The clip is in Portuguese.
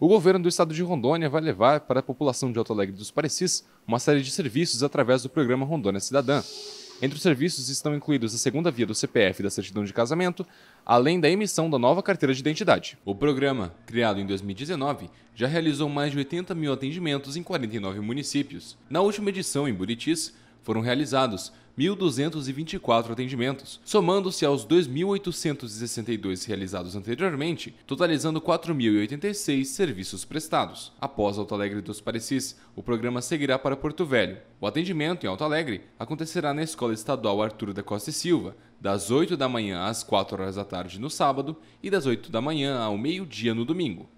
O governo do estado de Rondônia vai levar para a população de Alto Alegre dos Parecis uma série de serviços através do programa Rondônia Cidadã. Entre os serviços estão incluídos a segunda via do CPF e da certidão de casamento, além da emissão da nova carteira de identidade. O programa, criado em 2019, já realizou mais de 80 mil atendimentos em 49 municípios. Na última edição, em Buritis, foram realizados 1.224 atendimentos, somando-se aos 2.862 realizados anteriormente, totalizando 4.086 serviços prestados. Após Alto Alegre dos Parecis, o programa seguirá para Porto Velho. O atendimento em Alto Alegre acontecerá na Escola Estadual Arturo da Costa e Silva, das 8 da manhã às 4 horas da tarde no sábado e das 8 da manhã ao meio-dia no domingo.